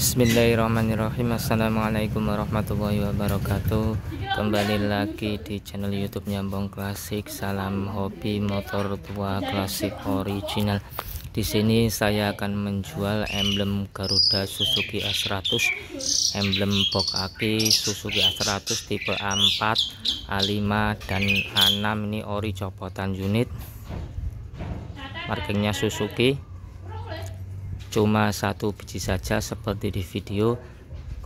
Bismillahirrahmanirrahim Assalamualaikum warahmatullahi wabarakatuh Kembali lagi di channel youtube Nyambung Klasik Salam hobi motor tua klasik original Di sini saya akan menjual emblem Garuda Suzuki A100 Emblem bok aki Suzuki A100 tipe A4 A5 dan A6 Ini ori copotan unit Markingnya Suzuki cuma satu biji saja seperti di video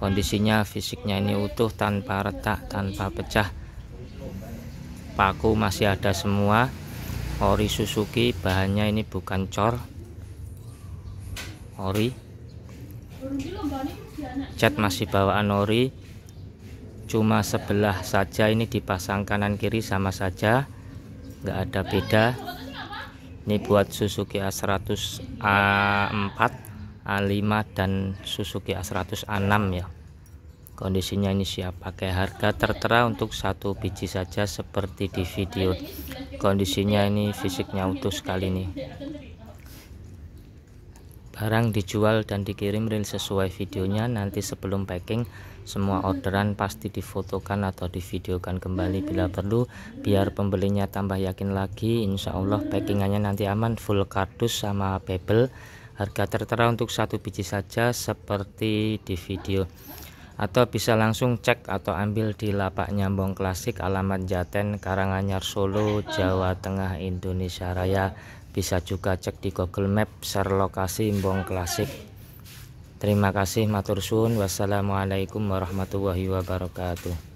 kondisinya fisiknya ini utuh tanpa retak tanpa pecah paku masih ada semua ori Suzuki bahannya ini bukan cor ori cat masih bawaan ori cuma sebelah saja ini dipasang kanan kiri sama saja nggak ada beda ini buat Suzuki A100 A4 A5 dan Suzuki A100 A6 ya kondisinya ini siap pakai harga tertera untuk satu biji saja seperti di video kondisinya ini fisiknya utuh sekali nih barang dijual dan dikirim real sesuai videonya nanti sebelum packing semua orderan pasti difotokan atau divideokan kembali bila perlu biar pembelinya tambah yakin lagi insya Allah packingannya nanti aman full kardus sama bebel harga tertera untuk satu biji saja seperti di video atau bisa langsung cek atau ambil di lapak nyambong klasik alamat Jaten Karanganyar Solo Jawa Tengah Indonesia Raya bisa juga cek di Google Map share lokasi Mbong Klasik terima kasih matur sun wassalamualaikum warahmatullahi wabarakatuh